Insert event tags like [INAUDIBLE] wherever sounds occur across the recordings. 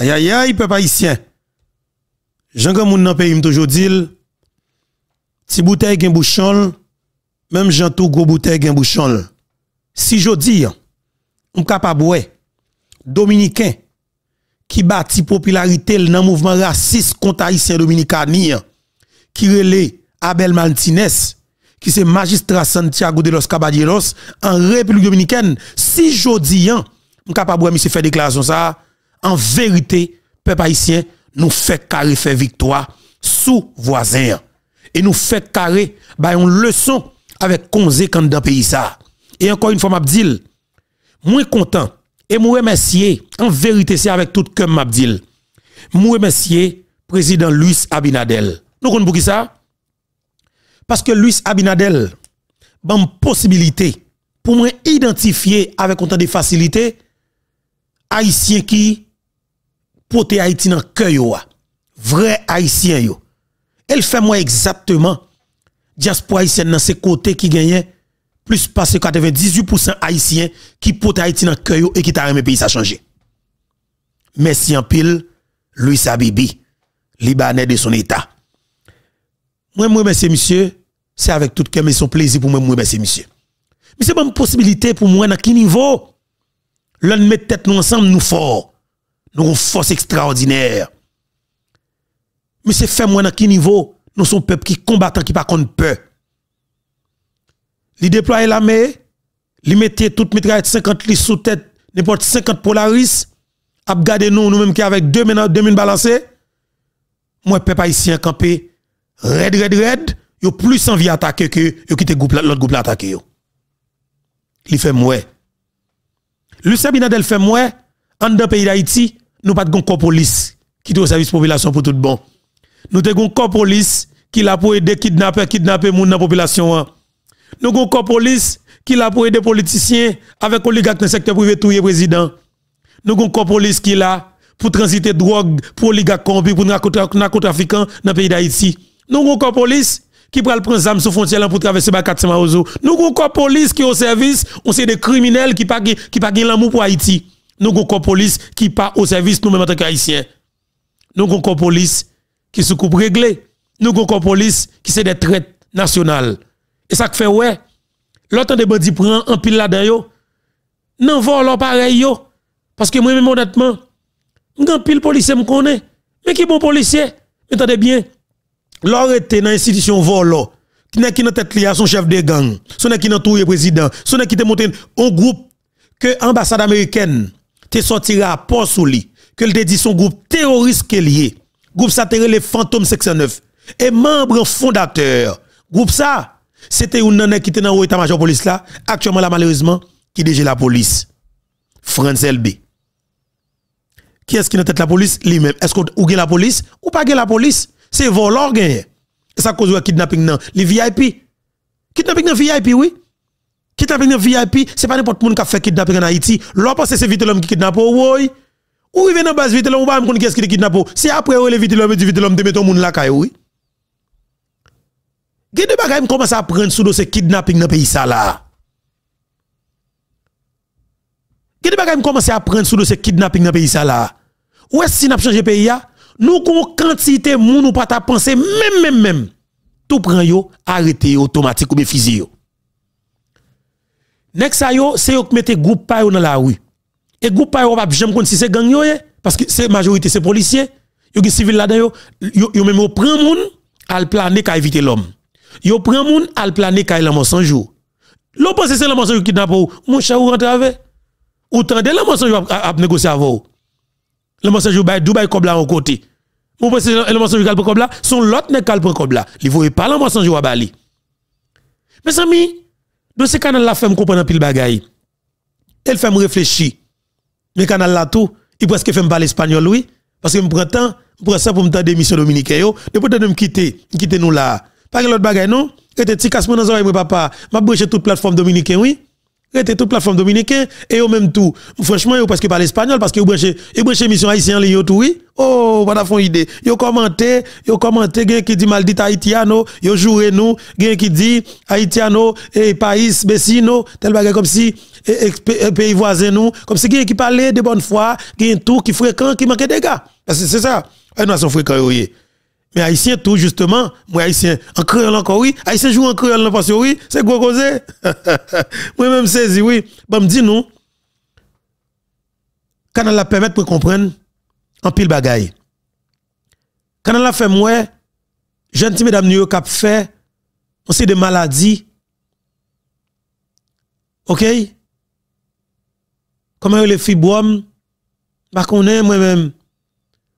Aïe aïe aïe, peuple haïtien. Jean moun nan pays toujours dit si bouteille gen bouchon, même Jean tout gros bouteille gen bouchon. Si je dis on hein, capable dominicain qui bâtit popularité dans mouvement raciste contre haïtien dominicani hein, qui relève Abel Martinez qui se magistrat Santiago de los Caballeros en République dominicaine si je dis on hein, capable monsieur faire déclaration ça en vérité, peuple haïtien, nous fait carré fait victoire sous voisin. Et nous fait carré, bah, une leçon avec quand dans pays ça. Et encore une fois, Mabdil, moins content et moi remercier, en vérité, c'est avec tout cœur Mabdil. Moi remercier président Luis Abinadel. Nous comprenons pour ça? Parce que Luis Abinadel, ban possibilité pour moi identifier avec autant de facilité haïtien qui porter Haïti dans cœur yo vrai haïtien yo elle fait moi exactement diaspora haïtienne dans ces côtés qui gagne plus passe 98% haïtiens qui pote Haïti dans cœur et qui t'a le pays à changer merci en pile Louis Sabibi libanais de son état moi moi merci monsieur c'est avec tout cœur mais son plaisir pour moi moi merci monsieur mais c'est pas une possibilité pour moi dans quel niveau l'on met tête nous ensemble nous fort nous avons une force extraordinaire. Mais c'est fait moi dans quel niveau nous sommes peuple qui combattant qui pas contre peur. Il la l'armée, ils mettait toute mitraille 50 lits sous tête, n'importe 50 Polaris, a gardé nous nous même qui avec 2000 2000 balancés. Moi peuple haïtien campé red red red, yo plus envie attaquer que yo quitter groupe l'autre groupe l'attaquer yo. Il fait moi. Le Binadel fait moi en dans pays d'Haïti, nous pas de corps police qui est au service population pour tout bon. Nous avons un corps police qui l'a pour aider kidnapper, kidnapper moun dans la population. Hein. Nous avons un corps police qui l'a pour aider politiciens avec oligarques dans le secteur privé tout président. Nous avons un corps police qui l'a pour transiter drogue pour oligarques corrompus, pour narcotrafiquants dans le pays d'Haïti. Nous avons un corps police qui prend le prince Zam sous frontière pour traverser ba 400 Nous avons un corps police qui au service, on sait des criminels qui pas qui pas l'amour pour Haïti nous avons une police qui pas au service nous-mêmes en tant qu'haïtiens. Nous avons une police qui se coupe réglée. Nous avons une police qui c'est des traites nationales. Et ça fait ouais, l'autre des bandits prend un pile là-dedans non vol pareil yo parce que moi même honnêtement grand pile policier me connaît mais qui bon policier entendez bien l'or était dans institution volo qui n'a qui dans tête à son chef de gang son qui dans tout président son qui était monté un groupe que ambassade américaine te sorti rapport sous lui, que le dit son groupe terroriste qui est lié, groupe ça les fantômes 609, et membre fondateur, groupe ça, c'était une nana qui était dans l'état-major police là, actuellement là malheureusement, qui dirige la police. France LB. Qui est-ce qui n'a tête la police? Lui-même. Est-ce que ou la police ou pas la police? C'est volant gagné. Ça cause kidnapping non, les VIP. Kidnapping les VIP oui. Kidnapping VIP, c'est pas n'importe qui qui fait kidnapping en Haïti. L'on pense que c'est vite l'homme qui kidnappe ou oh, oui. Ou il vient dans base vite l'homme, ou pas ce qui est-ce qui C'est après ou le vite l'homme dit vite l'homme de mettre monde la caille oui. Gen de bagay commence à prendre sous dossier kidnapping dans pays ça là. que de bagay commence à prendre sous dossier kidnapping dans pays ça là. Ou est-ce si n'a changé pays là Nous qu'on quantité moun ou pas ta penser même même même. Tout prend yo, arrêté automatique ou bien physique. Nek sa yo, c'est yo mette groupe pa yo dans la rue. Et groupe pa yo pas j'aime si c'est gang yo parce que c'est majorité c'est policier, Yo qui civil là-dedans yo, yo même yo prend moun al plané ka éviter l'homme. Yo prend moun al plané ka e l'homme sans jour. que c'est l'homme sans jour kidnappe ou mon chat ou rentre Ou tendez l'homme sans jour a négocier avou. ou. L'homme sans jour bay Dubaï comme là en côté. Mon pensez l'homme sans jour kal son lot ne kal kobla. comme là. Il voyait pas l'homme sans jour à Bali. Mes amis, donc ce canal là fait me comprendre pile bagaille. Elle fait me réfléchir. Mais canal là tout, il presque fait me parler espagnol oui parce que me prend temps pour ça pour me tendre mission dominicaine yo, depuis de me quitter, quitter nous là. Pas l'autre bagaille non, et petit casse dans mon papa, m'a branché toute plateforme dominicaine oui. Rete toute plateforme dominicaine et au même tout. Franchement, parce que parle espagnol, parce que yo branché, mission haïtien tout, oui. Oh, pas une idée. Yo commenté, yo commenté, gen qui dit maldit haïtiano, yo joué nous, gen qui dit haïtiano, et pays, tel bagay comme si, eh, eh, eh, pays voisin nous, comme si gen qui parlait de bonne foi, gen tout, qui fréquent, qui manque des gars. C'est ça. fréquent, mais haïtien tout justement, moi haïtien en créole encore oui, haïtien joue en créole parce que oui, c'est quoi hein. cause. [LAUGHS] moi même saisi oui, bon me dis nous quand la permet de comprendre en pile bagaille. on la fait moi gentil mesdames New a fait aussi des maladies. OK Comment les fibromes, bah qu'on moi même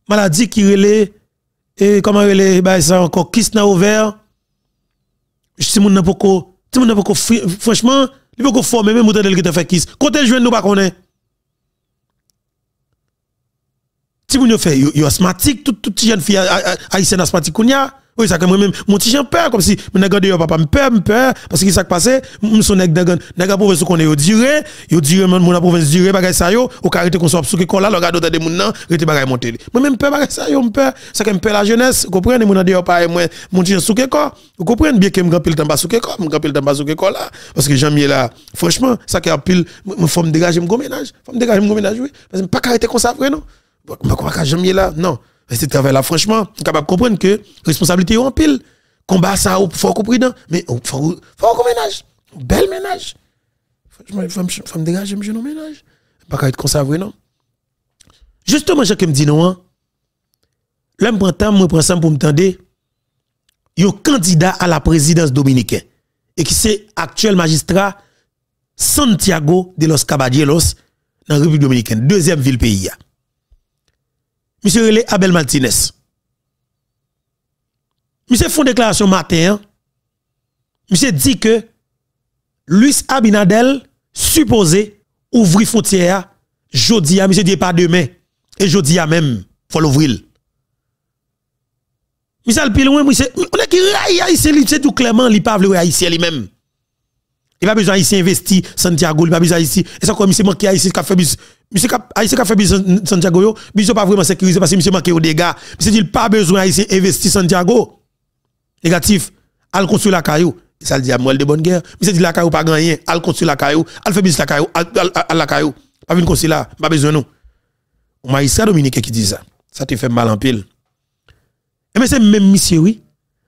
maladie qui relève et comment est bah ça encore qui n'a ouvert si mon n'a pas si mon n'a pas franchement il même fait qui jeune nous pas si mon fait yo asthmatique tout toute jeune fille asthmatique y oui, ça, comme moi-même, mon petit peur, comme si, mon gars, d'ailleurs, papa me peur, me peur, parce que ça passé, mon son nèg d'agan, nèg à province qu'on est au duré, au duré, mon mon province duré, bagay ça yo, au carité qu'on soit sous que là, le gars d'autres des moun nan, rete bagay monter. Moi-même, peur, bagay ça yo, me peur, ça que me peur la jeunesse, comprenez, mon d'ailleurs, pas, moi, mon petit sous que quoi, vous comprenez bien que me gampil temps pas sous que quoi, me gampil temps pas sous que quoi là, parce que j'aime là, franchement, ça qui a pile, me forme dégager mon ménage, forme dégager mon ménage, oui, parce que pas carité qu'on s'apprenne, non, pas jamais là, non. C'est travail là, franchement, vous capable comprendre que responsabilité en pile. Combat ça, il faut comprendre, mais il faut, faut qu'on ménage. Bel ménage. Franchement, il faut me dégager, je m'en ménage. Pas qu'à être conservé, non. Justement, je me dit non. Hein. l'homme prend je temps, prends ça pour me tendre. Il y a candidat à la présidence dominicaine. Et qui c'est actuel magistrat Santiago de los Caballeros dans la République dominicaine, deuxième ville pays. Monsieur Rele Abel Martinez. Monsieur font déclaration matin. M. Hein. Monsieur dit que Luis Abinadel supposé ouvrir frontière jeudi M. monsieur dit pas demain et jeudi à même faut l'ouvrir. Monsieur le loin monsieur on est qui haïtien c'est tout clairement il pas veut haïtien lui-même. Il pas besoin haïtien investi Santiago, il pas besoin ici, et ça comme qui manque il qui a fait Monsieur Haïtien qui a fait business Santiago, monsieur pas vraiment sécurisé parce que monsieur manque au dégâts. Monsieur dit pas besoin Haïtien investir Santiago. Négatif, al construit la caillou. Ça le dit à moi de bonne guerre. Monsieur dit la caillou pas gagné, al construit la caillou, al fait business la caillou, al la caillou. Pas venir construire là, pas besoin non. On magistrat Dominique qui dit ça. Ça te fait mal en pile. Et eh, mais c'est même monsieur oui.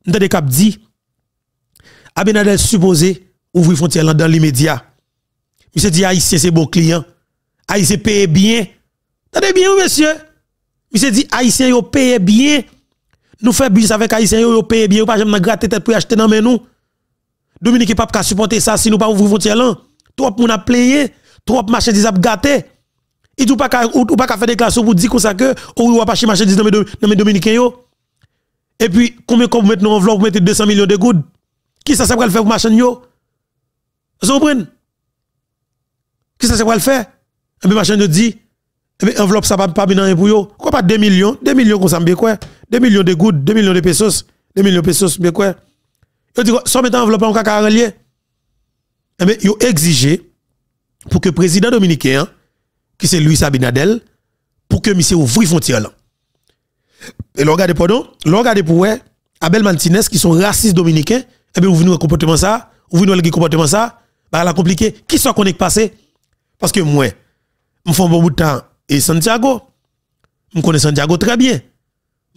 M. des cap dit Abinadel supposé ouvrir frontière dans l'immédiat. Monsieur dit Haïtien c'est bon client. Haïtien paye bien. Tenez bien, monsieur. se dit, Haïtien yo paye bien. Nous faisons business avec Haïtien yo, yo paye bien. Ou pas jamais gratter tête pour acheter dans mes nous. Dominique pape pas supporter ça si nous pas ouvrir frontière là. Trop moun a payé, trop marchandises a gâté. Et tout pas ou, pas faire des classes pour dire comme ça que ou va pas chez marchandises dans mes dans mes yo. Et puis combien qu'on mettre nous enveloppe mettre 200 millions de gouttes. Qui ça ça va le faire pour marchand yo? Vous comprenez? Qui ça ça va le faire? Et eh bien, machin nous dit, mais enveloppe ça pas pas bien pour yo. Quoi pas 2 millions, 2 millions comme ça quoi 2 millions de gouttes, 2 millions de pesos, 2 millions de pesos bien quoi. Et dit ça mettant enveloppe en caca relié. Et eh bien, yo exigé pour que président dominicain hein, qui c'est Luis Abinadel pour que monsieur ouvre frontière là. Et l'on regarde pardon, l'on regarde pour Abel Martinez qui sont racistes dominicains, et eh bien vous venez un comportement ça, ouvre venez un comportement ça, bah la compliqué, qui soit qu'on passé parce que moi me font bon bout de temps et Santiago. Je connais Santiago très bien.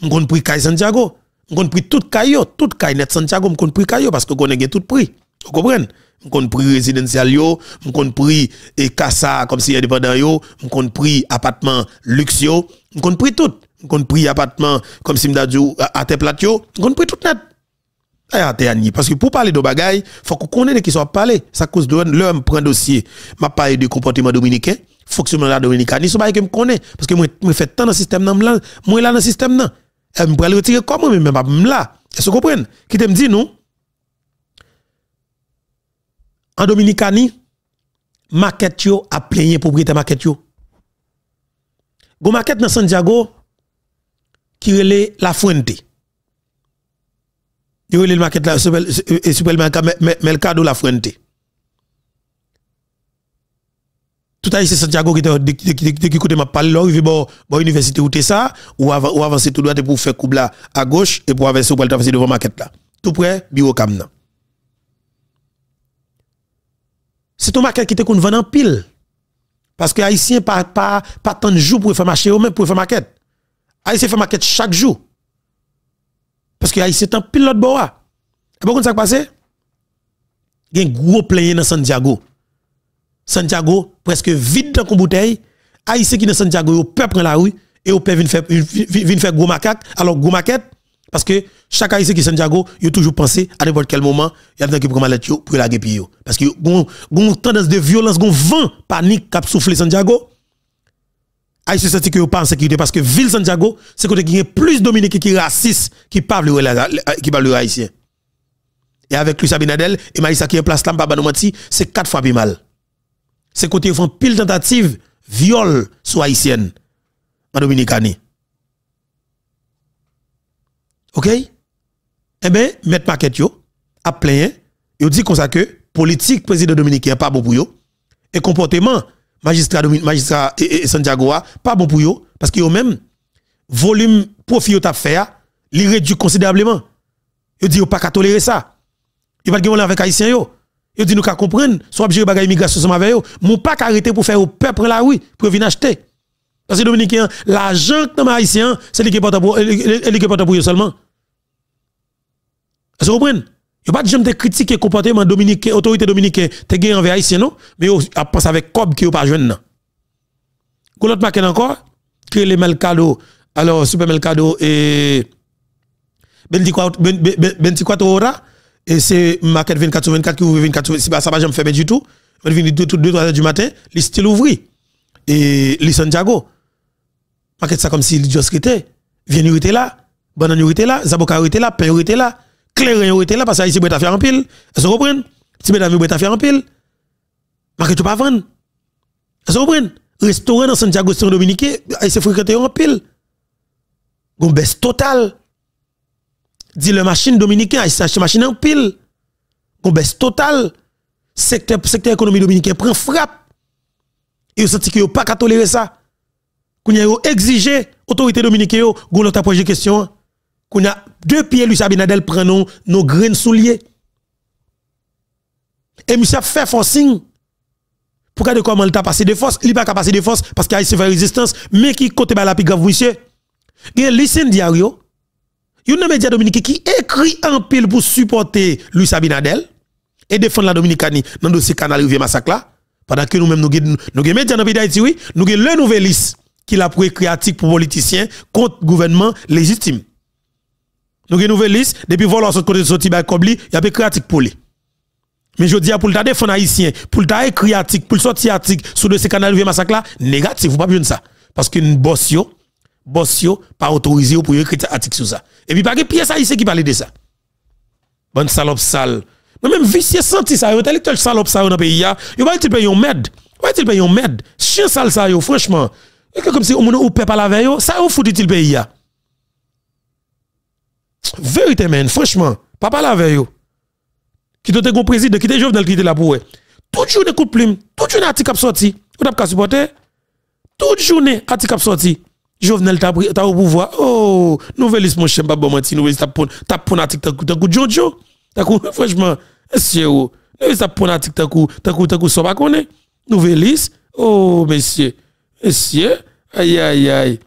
Je connais prix Kai Santiago. Je connais prix tout Kayo, tout Kai net Santiago, je connais prix Kayo parce que je connais tout prix. Vous comprenez Je connais prix résidentiel yo, je connais prix et casa comme si indépendant yo, je connais prix appartement luxe yo, je connais prix tout. Je connais prix appartement comme si m'dadjou à tes plat je connais prix tout net. Parce que pour parler de bagaille, il faut qu'on connaisse qui soit parlé. Ça cause de l'homme prend dossier. Je parle du comportement dominicain fonctionnement la Dominicanie, ce pas que je connais. Parce que moi, je fais tant dans système, là, moi, là, dans le système, là. Je retirer comment, mais là. Est-ce que vous comprenez? Qui te dit, en Dominicani, maquette a plein propriété maquette yo. Go maquette dans Santiago qui relait la Fuente. Yo relè maquette la euh, le la Fuente. tout à l'heure, c'est Santiago qui te m'a palle là, il bon, bon, université où ça, ou, avancer tout droit pour faire couple à gauche et pour avancer pour le traverser devant maquette là. Tout près, bureau C'est ton maquette qui te qu'on vend en pile. Parce que haïtien pas pas pas tant de jours pour faire marcher, ou même pour faire maquette. Haïtien fait maquette chaque jour. Parce que haïtien en pile l'autre bois. Et pourquoi ça ça passe? Il y a un gros plein dans Santiago. Santiago presque vide dans une bouteille. Haïtien qui dans Santiago, au peuple prend la rue et au peuple vient faire gros macaque. Alors gros maquette, parce que chaque Haïtien qui est Santiago, il a toujours pensé à n'importe quel moment, il y a des gens qui prennent pour la Parce que une tendance de violence, un vent panique qui a soufflé Santiago. Haïtien senti que pas en sécurité parce que ville Santiago, c'est côté qui est plus dominique qui raciste qui parle qui parle haïtien. Et avec Luis Abinadel et Marissa qui est place là, c'est quatre fois plus mal c'est côté font pile tentative viol sur haïtienne en Dominicane. OK Eh bien, mettre paquet yo a plein yo dit comme ça que politique président dominicain pas bon pour yo et comportement magistrat magistrat et, eh, eh, Santiago ah, pas bon pour yo parce que yo même volume profit yo t'a fait ah, il réduit considérablement. Il dit yo pas tolérer ça. va pas gagner avec haïtien yo. Yo dit nous qu'à comprendre, soit obligé bagay immigration ensemble avec yo, mon pas arrêter pour faire au peuple la rue pour venir acheter. Parce que Dominicains, l'argent dans haïtien, hein, c'est lui qui porte pour lui qui porte pour seulement. Vous comprenez Yo pas jamais critiquer comportement dominicain, autorité dominicaine, t'es gagné envers haïtien non, mais yo pense avec cob qui yo pas jeune non. Qu'on l'autre marque encore que les Melcado, alors Super Melcado et 24 ben, ben-, ben- et c'est Market 24 24 qui ouvre 24 bah, Ça va jamais faire du tout. de 2 3 heures du matin, les styles ouvri. Et les Santiago. Market ça comme si les était. Vienne était là. Banane était là. Zaboka était là. Pain là. Clairin était là parce que ici, vous faire en pile. Est-ce Si mesdames, faire en pile. Market, tu pas vendre. est se que comprenez? Restaurant dans Santiago, dominique c'est ah, en pile. Une baisse dit le machine dominicain, Haïtien s'achète machine en pile. Qu'on baisse total. Secteur, secteur économique dominicain prend frappe. Et vous qu'il n'y a pas qu'à tolérer ça. Qu'on a exigé autorité dominicaine, qu'on a posé question. Hein. Qu'on a deux pieds, Luis sabinadel prend nos graines souliers. Et monsieur fait forcing. Pourquoi de comment il t'a passé de force? Il pas qu'à passer de force parce qu'il y a fait résistance, mais qui côté la plus monsieur. Il y a Lysen Diario, a nan média dominicain qui écrit en pile pour supporter Louis Abinadel et défendre la Dominicanie dans le dossier Canal Rivière Massacre là. Pendant que nous-mêmes, nous avons des médias dans le pays d'Haïti, oui, nous avons le nouveliste qui l'a pour écrit article pour politiciens contre le gouvernement légitime. Nous avons nouvelle liste, depuis que sur côté de sorti by Kobli, il y a des créatiques pour lui. Mais je dis pour le défendre haïtien, pour le écrit pour le sortir sur le canal de massacre là, négatif, vous pas dire ça. Parce que nous boss pas autorisé pour écrire article sur ça. Et puis pas de pièce ici qui parle de ça. Bonne salope sale. Mais même vicieux senti ça, intellectuel salope ça dans pays sa yo pays, ti paye un med. va ti payer un med. Chien sale ça yo franchement. Comme si on ou pouvait pas la veille ça yo foutu le pays ya. Vérité men, franchement, papa la veille Qui te être président, qui jeune dans qui te la pour tout journée coup de plume, toute journée article sorti, Vous n'avez pas supporter. Toute journée article sorti. Jovenel t'a pris au pouvoir. Oh, nouveliste mon chèvre bon menti, nouveliste t'a pon t'a pour atik t'a t'a coup Jojo. T'a coup franchement, monsieur. Nouveliste eh, t'a pon article, t'a coup t'a coup t'a coup so pas connaît. Nouveliste. Oh, monsieur. Monsieur, aïe aïe aïe.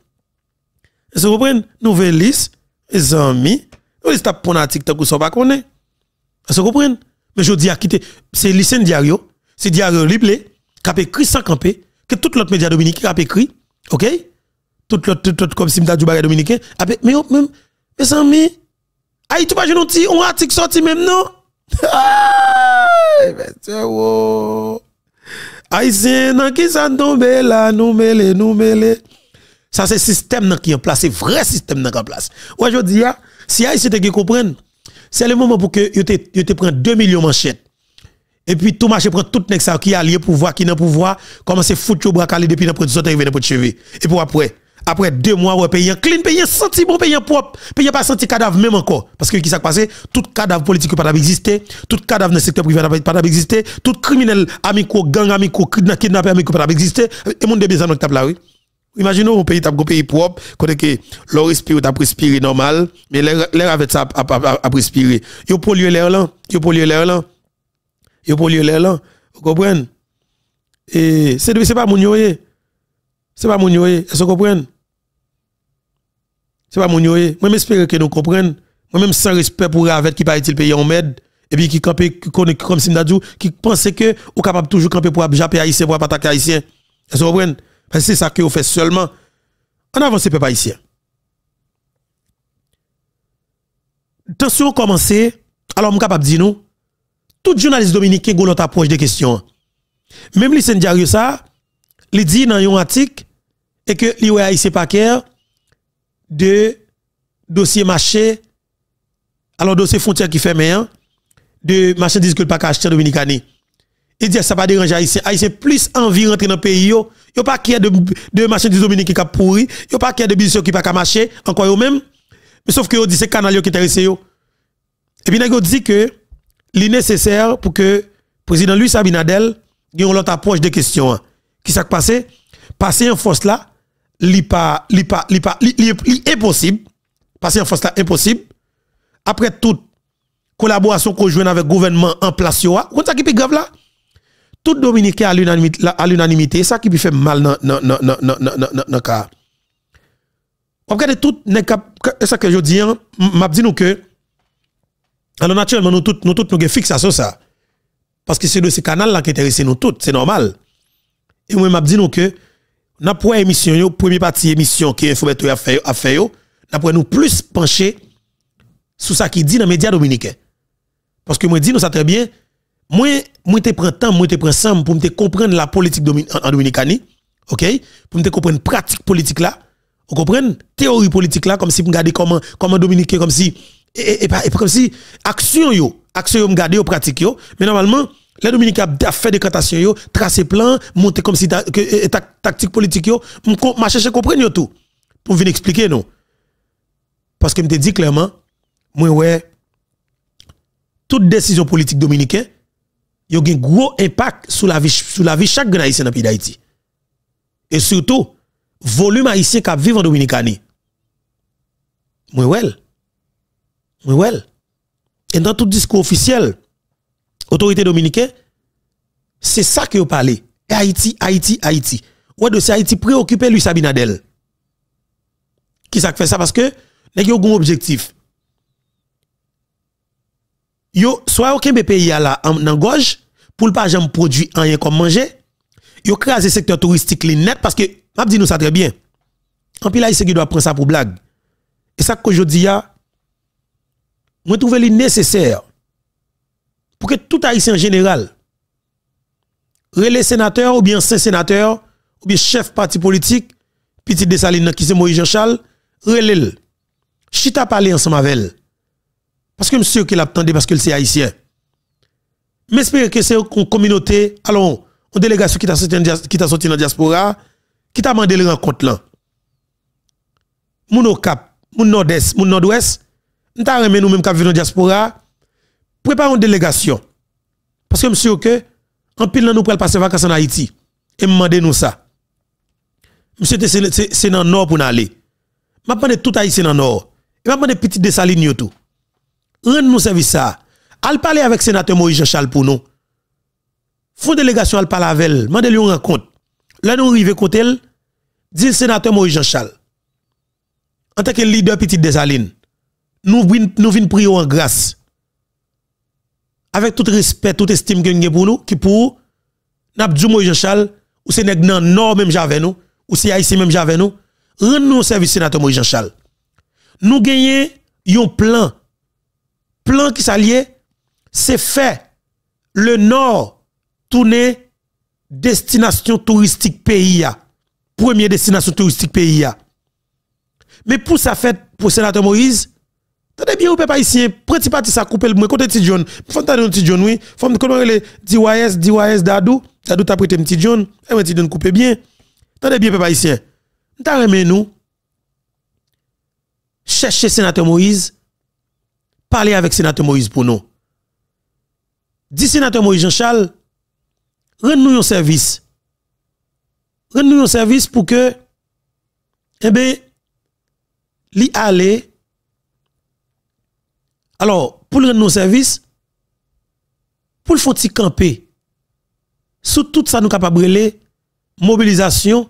vous repren nouveliste, les amis, nouveliste t'a pon article, t'a coup so pas que vous repren. Mais je dis à quitter, c'est lycée diario, c'est diario libre, qui a écrit sans camper, que tout l'autre média dominique a écrit, OK tout le tout comme si m'ta du bagay dominicain. Ah, ben, mais, oh, même, mes amis, Haïti ah, pas jeune petit, on article sorti même, non? mais c'est nan qui s'en tombe là, nous mêlé, nous mêlé. Ça, c'est système qui en place, c'est vrai système qui en place. Ou je dis, ah, si c'était te comprendre, c'est le moment pour que yo te prends 2 millions manchettes. Et puis tout marché prend tout nèg ça qui a allié pouvoir qui n'a pouvoir commencer foutre au bras calé depuis dans prendre sortir dans Et pour après après deux mois, ouais, un clean, payer senti bon, payer propre, payez pas senti cadavre même encore. Parce que ce qui s'est passé, tout cadavre politique pas existé, tout cadavre dans le secteur privé pas existé, tout criminel amico, gang amico, kidnappé amico pas existé, et monde de besoin de table oui. imaginez un pays, un pays propre, quand que l'eau respire, respiré normal, mais l'air avec ça, a respiré. Yo polluez l'air là, yo polluer l'air là, yo pollué l'air là, vous comprenez? Et c'est pas mon C'est pas mon yoye, eh. eh. est-ce que vous comprenez? C'est pas mon Moi, j'espère que nous comprenons Moi, même sans respect pour Ravette, qui paraît-il payer en mède, et puis qui campe, comme Simdadou, qui pensait que, ou capable toujours camper pour japper haïtien, pour attaquer haïtien. Vous comprenez? Parce que c'est ça que vous faites seulement. En avance, peuple haïtien. Tension commencé. Alors, je suis capable de dire nous, tout journaliste dominicain a notre approche des questions. Même les Diario ça, il dit dans un article, et que les haïtien pas de dossier marché, alors dossier frontière qui fait main, hein, de marchandises que le pas acheter en et Il dit ça pas déranger Haïtien. Haïtien plus envie rentrer dans le pays. Yo, yo pas qu'il y a de, de marchandises dominicaines qui pourri, yo pas qu'il a de business qui pas marcher, encore eux même. Mais sauf que yo dit c'est canal qui est yo. Et puis il dit que nécessaire pour que le président Luis Abinadel ait une autre approche des questions. Hein. Qui s'est passé? Passer en force là, li pas li li impossible parce qu'en France là impossible après toute collaboration qu'on joue avec le gouvernement en place voyez ah, ça qui est grave là tout Dominique à l'unanimité ça qui fait mal dans le dans dans cas regardez tout ça que je dis je hein, dis nous que alors naturellement nous tous nous toutes nous fixation ça parce que c'est de ce canal là qui intéresse nous tous, c'est normal et moi je dis nous que dans pour émission yo première partie émission qui est a a fait yo nous plus pencher sur ça qui dit dans les médias dominicains parce que moi dis nous ça très bien je moi te prends temps moi te prends pour comprendre la politique en Dominicani. OK pour comprendre comprendre pratique politique là vous comprenez théorie politique là comme si je regarder comment comment dominicain comme si et, comme si action yo action yo pratique mais normalement les Dominique a fait des yo, tracé plan, monté comme si ta, que, tactique politique, yo, m'a cherché comprendre tout. Pour venir expliquer, non. Parce que me dit clairement, moi, ouais, toute décision politique dominicaine, a un gros impact sur la vie, sur la vie chaque grand haïtien dans le pays d'Haïti. Et surtout, volume haïtien qui vivent en Dominicanie. Moi, ouais. Moi, ouais. Et dans tout discours officiel, autorité dominicaine, c'est ça que vous parlez. Haïti, Haïti, Haïti. Ou de Haïti préoccupé, lui, Sabinadel. Qui ça fait ça? Parce que, les a un objectif. Yo, soit aucun pays là, en goge, pour ne pas jamais produire rien comme manger, yo crase secteur touristique net, parce que, m'a dit nous ça très bien. En pile, Haïti, qui doit prendre ça pour blague. Et ça que je dis, moi, trouve nécessaire pour que tout haïtien en général, relé sénateur ou bien saint sénateur ou bien chef parti politique, petit Dessaline qui c'est Moïse Jean-Charles, relève. Chita parler ensemble avec elle. Parce que monsieur qui attendait parce que c'est haïtien. Mais que c'est une communauté, alors, une délégation qui t'a sorti dans la diaspora, qui t'a demandé le rencontre là. Mon cap, Mon nord-est, Mon nord-ouest, nous t'a nous même cap vivre dans la diaspora, préparons une délégation. Parce que Monsieur que, en pile, nous prenons passer vacances en Haïti. Et me demandez nous ça. Monsieur, c'est dans le nord pour nous aller. Je vais tout Haïti dans le nord. Et je demande petit dessaline tout. Rendez-nous service ça. Al parler avec le sénateur Moïse Jean-Charles pour nous. une délégation al parler avec elle. Mandez-lui une rencontre. Là, nous arrivons côté elle. Dit le sénateur Moïse Jean-Charles. En tant que leader petit Desalines, nous, nous venons prier en grâce avec tout respect, toute estime que nous pour nous, qui pour, nous, du Moïse Jean-Charles, ou c'est nèg le nord même j'avais nous, ou c'est haïtien même j'avais nous, rend nous service sénateur Moïse Jean-Charles. Nous gagnons un plan. Plan qui s'allie, c'est fait le nord tourner destination touristique pays Première destination touristique pays Mais pour ça fait pour sénateur Moïse, Tenez bien, ou peuple haïtien, petit parti sa couper le moins côté petit John. Faut un petit John oui, faut me comment le DYS DYS Dadou, Dadou t'a prêté petit John, et eh, petit John coupé bien. Tenez bien peuple haïtien. T'as remis nous. Cherchez sénateur Moïse. Parlez avec sénateur Moïse pour nous. Dis sénateur Moïse Jean-Charles, rends-nous un service. Rends-nous un service pour que eh bien, li aller alors, pour rendre nos services, pour le faire camper, sous tout ça nous capable de mobilisation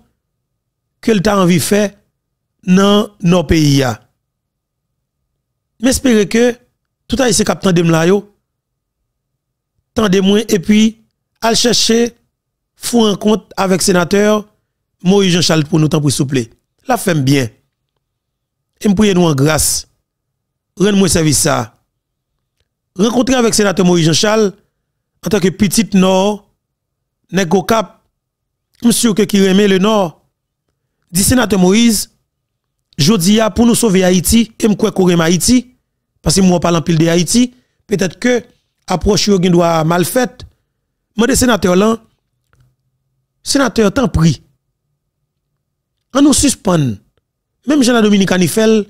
que le temps envie de faire dans nos pays. J'espère que tout a c'est capitaine de là de moins et puis allez chercher un compte avec sénateur Moïse Jean Charles pour nous temps pour souple. La femme bien. Et me prier nous en grâce. Renons. moi service ça. Rencontrer avec le sénateur Maurice Jean-Charles en tant que petit Nord, Nego Cap, monsieur qui remet le Nord, dit sénateur Moïse, je pour nous sauver Haïti, et m'kwe qu'on Haïti, parce que moi parle en pile de Haïti, peut-être que approche yon doit mal fait, mais sénateur là, sénateur tant pris. On nous suspend. Même Jean-Dominique Anifel,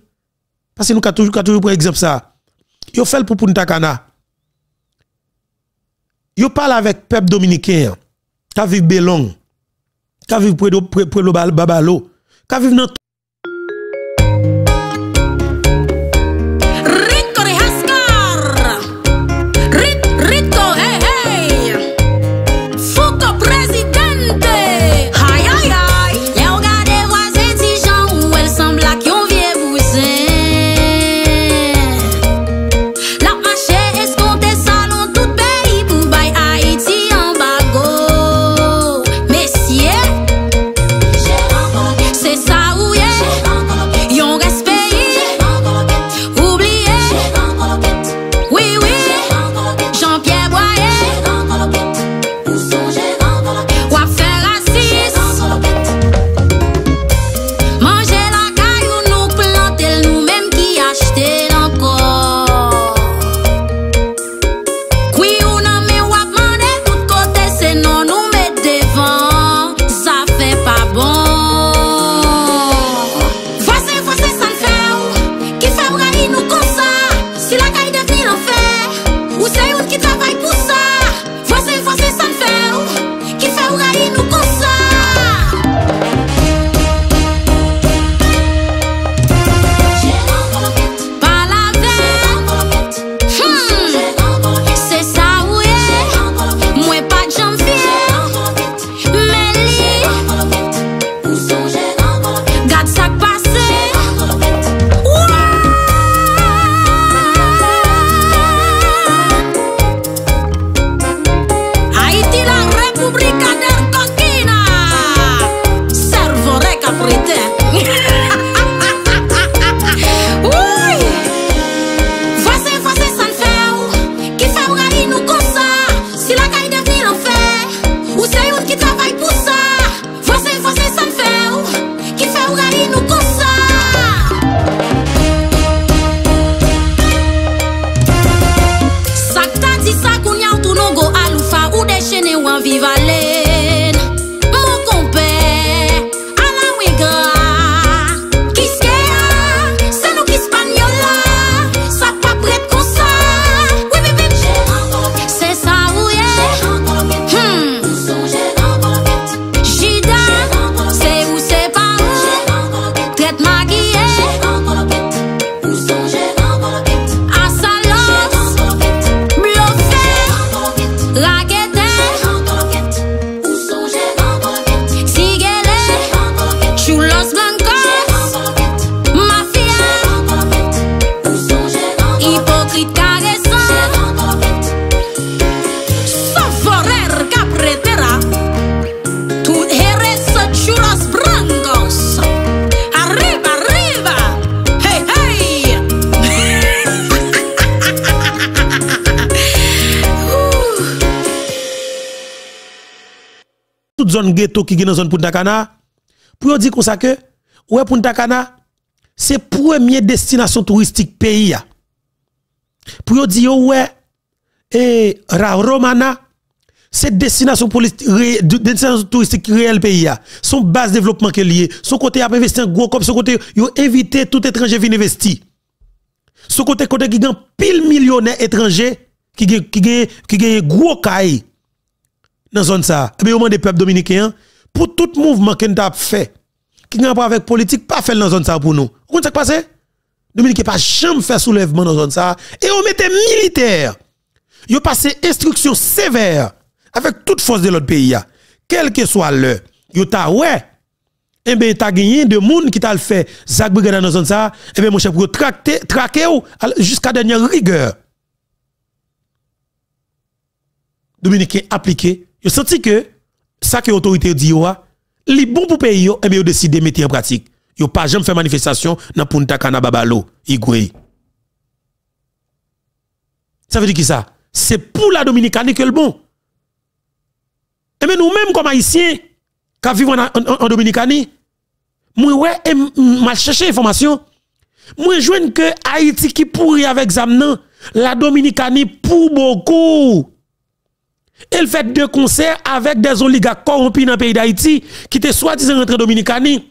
parce que nous avons toujours, toujours pris exemple ça. Yo fait pour Punta Cana. Yo parle avec peuple dominicain, Ka vivent Belong, Ka vivent près de Babalo, qui vivent dans qui est dans la zone Punta Cana, pour dire comme ça que, ouais, Punta Cana, c'est première destination touristique pays. Pour dire, ouais, et la Romana, c'est destination, touristique réelle pays. Son base développement qui est lié, son côté a investir en gros comme son côté, ils invité tout étranger venir investir. Son côté, côté qui gagne pile millionnaire étranger qui gagne qui gros caille dans zone ça. Et eh bien, au moment des peuples dominicains, pour tout mouvement qu'on a fait, qui n'a pas avec politique, pas fait dans zone ça pour nous. Vous comprenez ce qui Dominique pas jamais fait soulèvement dans zone ça. Et on mettait militaire. Ils ont passé instruction sévère avec toute force de l'autre pays. Quel que soit le, yo ta ouais. Et eh bien, t'as gagné de monde qui t'a fait Zach Brigada dans zone ça. Et eh bien, mon chef, pour traquer jusqu'à dernière rigueur. Dominique appliqué ils senti que ça que l'autorité dit, les bon pour pays, et bien de mettre en pratique. Ils n'ont pas jamais fait manifestation dans Punta Cana Babalo, Igwe. Ça veut dire qui ça? C'est pour la Dominicanie que le bon. Et nous-mêmes comme haïtiens, qui vivons en, en, nous Dominicanie, moi ouais, m'a cherché information. Moi que Haïti qui pourrit avec Zamnan, la Dominicanie pour beaucoup. Elle fait deux concerts avec des oligarques corrompus dans le pays d'Haïti qui étaient soi-disant rentrés Dominicani.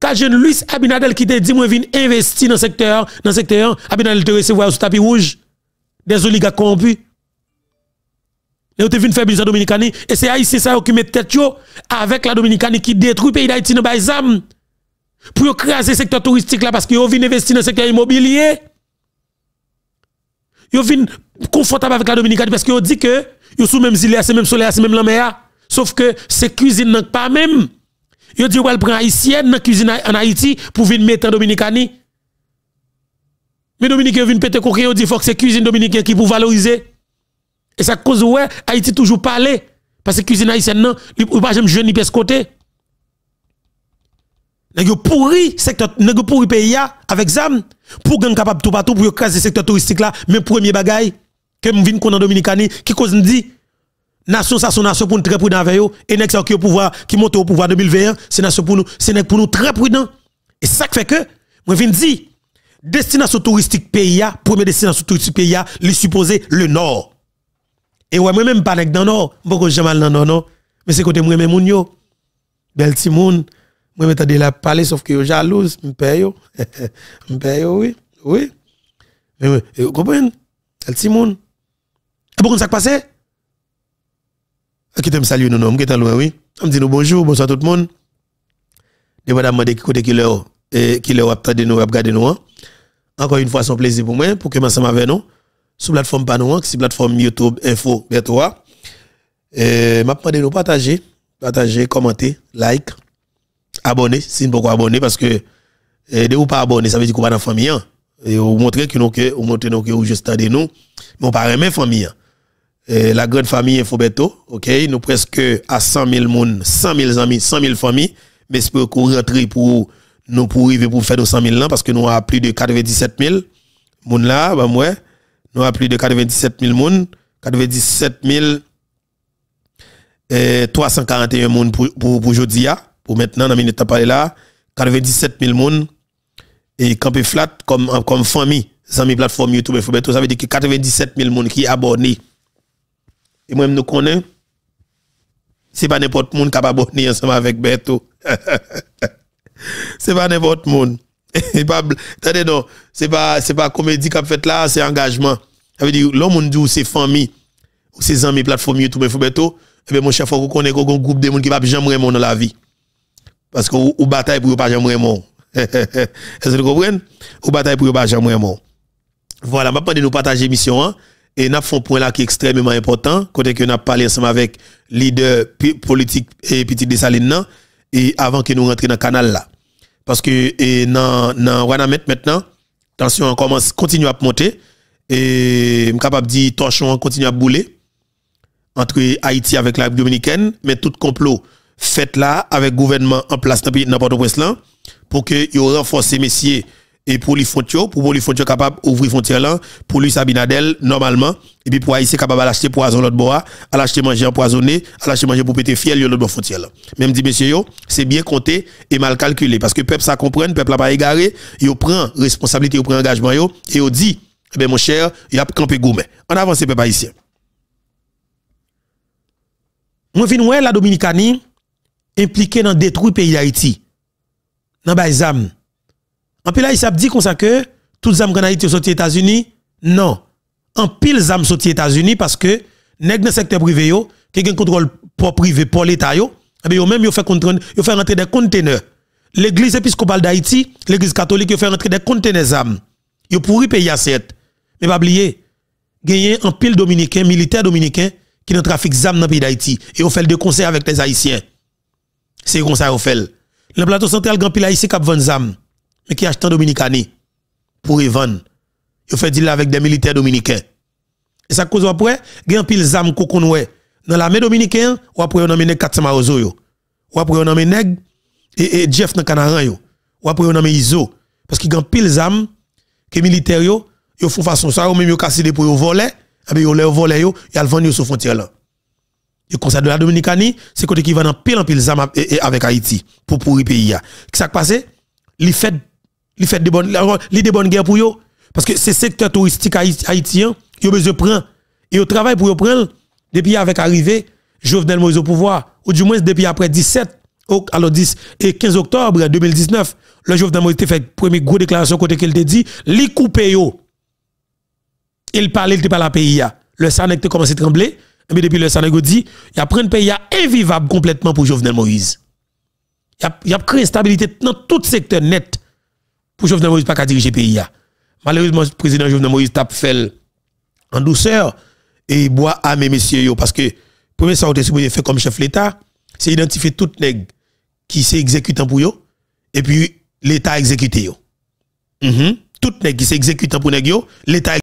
Quand jeune Luis Abinadel qui te dit, moi, viens investir dans le secteur, dans secteur, Abinadel te recevoir sous tapis rouge. Des oligarques corrompus. Et te viennent faire business Dominicani. Et c'est Haïti ça qui met tête avec la Dominicani qui détruit le pays d'Haïti dans Baïzam. Pour créer ce secteur touristique là parce qu'ils viennent investir dans le secteur immobilier. Ils viennent confortable avec la Dominicani parce qu'ils dit que yo sous même île, c'est même soleil, c'est même la Sauf que ces cuisines n'ont pas même. Yo dit, ouais, prend haïtienne dans cuisine en Haïti pour venir mettre en Dominicani. Mais Dominicain vient péter coquille, yo dit, faut que c'est cuisine dominicaine qui pour valoriser. Et ça cause, ouais, Haïti toujours parler. Parce que cuisine haïtienne, non, ou pas j'aime jeune ni pièce côté. Ils pourri secteur nèg pourri pays avec zam pour gang capable tout partout pour écraser secteur touristique là, mais premier bagaille que je viens connaître Dominicani, qui cause me dit, nation ça, son nation pour nous très prudent avec eux, et nest qui au pouvoir, qui monte au pouvoir 2021, c'est nation pour nous, c'est pour nous très prudent. Et ça fait que, je viens dire, destination touristique pays, première destination touristique pays, lui supposé le nord. Et ouais, moi-même, pas dans le nord, je jamais dans nord, non. Mais c'est côté moi-même, moun yo. Bel timoun, moi m'étais de la parler, sauf que yo jalouse, m'paye yo. [LAUGHS] m'paye yo, oui, oui. Mais, vous e, comprenez? Bel timoun. Et pour ça passé Qui t'aime saluer nous, non, qui t'aime loin, oui. On dit nous bonjour, bonsoir tout le monde. Et voilà, demander qui côté qui et qui leur a de nous, a regardé nous. Encore une fois, son plaisir pour moi, pour que ensemble avec nous, sur la plateforme panouan, qui est plateforme YouTube Info, bientôt. Et m'a demandé nous partager, partager, commenter, like, abonner, si vous pas abonner, parce que et de vous pas abonner, ça veut dire vous pas dans la famille. Et vous montrez que nous, vous montrez que vous juste de nous, mais on pas aimer famille. Eh, la grande famille Infobeto, ok, nous presque à 100 000 moun, 100 000 amis, 100 000 familles, mais c'est pour rentre pour nous pour arriver pour faire 100 000 ans parce que nous avons plus de 97 000 moun là, bah moi. nous avons plus de 97 000 personnes, 97 000 341 moun pour pour pour jodia, ah, pour maintenant dans la minute parler là, 97 000 personnes, et campé flat comme comme famille, amis plateforme YouTube Infobeto, ça veut dire que 97 000 personnes qui abonnent. Et moi, je nous connais. C'est pas n'importe qui qui a abonné ensemble avec Ce [LAUGHS] c'est pas n'importe qui. Attendez, non, c'est pas, c'est pas comédie a fait là, c'est engagement. Ça veut dire, l'homme, dit c'est famille, ou ses amis, plateforme YouTube, mais Beto, eh bien, mon chef, faut qu'on ait un groupe de monde qui va jamais vraiment dans la vie. Parce que, ou bataille pour pas jamais vraiment. [LAUGHS] Est-ce que vous comprenez? au bataille pour pas jamais vraiment. Voilà, maintenant, nous partager mission, hein et n'a fait un point là qui est extrêmement important côté que avons parlé ensemble avec leader politique et petit Dessaline et avant que nous rentrions dans le canal là parce que et dans le Wanamet maintenant tension commence continue à monter et capable dit torchon continue à bouler entre Haïti avec la République dominicaine mais tout complot fait là avec gouvernement en place dans Port-au-Prince pour que il les messieurs et pour les frontières, pour les frontières capables d'ouvrir frontières là, pour lui Sabinadel, normalement, et puis pour Haïti capable d'acheter poison l'autre bois, à l'acheter manger empoisonné, à l'acheter manger pour péter fiel l'autre bord frontière là. Même dit monsieur c'est bien compté et mal calculé parce que peuple ça comprend, peuple n'a pas égaré, il prend responsabilité, il prend engagement yo, et il dit, eh ben mon cher, il a campé gourmet. En avance peuple haïtien. Moi viens la Dominicanie impliquée dans détruit pays d'Haïti. Dans âmes. En pile, il dit comme ça que toutes les armes qu'on sont aux États-Unis, non. En pile, les armes aux États-Unis parce que nèg dans secteur privé yo, qui gen contrôle pour privé pour l'État yo, et eh même yo fait rentrer des conteneurs. L'église épiscopale d'Haïti, l'église catholique fait rentrer des conteneurs armes. Yo pourri payer à 7. Mais pas oublier, a un pile dominicain, militaire dominicain qui dans trafic armes dans pays d'Haïti et on fait des concerts avec les haïtiens. C'est comme ça on fait. Le plateau central grand pile haïtien cap vend mais qui achètent en Dominicani pour y vendre. Ils fait deal avec des militaires dominicains. Et ça cause après, il y a pile d'armes qu'on dans l'armée dominicaine, ou après on a 400 marozo yo. Ou après on a nèg et, et Jeff dans Canaran yo. Ou après on a Izo parce qu'il y pile d'armes que militaires yo, yo font façon ça ou même yo casser des pour yo voler, et eh bien yo les voler yo, ils le vendent sur frontière là. et conseil de la Dominicanie, c'est côté qui va dans pile en pile d'armes avec Haïti pour pourrir pays là. Qu'est-ce qui s'est passé? Li fait li fait des bonnes bonnes guerres pour yo parce que c'est secteur touristique haïtien yo besoin prendre et au travail pour yo prendre depuis avec arrivé Jovenel Moïse au pouvoir ou du moins depuis après 17 alors 10 et 15 octobre 2019 le Jovenel Moïse fait premier gros déclaration côté qu'il te dit li coupé yo il parlait il pas parle pays le Sanec te commencé à trembler mais eh depuis le Sanec dit il a pris un pays invivable complètement pour Jovenel Moïse il y a, a créé stabilité dans tout secteur net pour Jovenel Moïse pas qu'à diriger le pays. Malheureusement, le président Jovenel Moïse tape fait en douceur et boit à mes messieurs. Parce que, premier ça, vous avez fait comme chef l'État, c'est identifier tout nègre qui s'est exécutant pour yo, et puis l'État exécuté yo. Mm -hmm. Tout nègre qui s'est pour nègre yo, l'État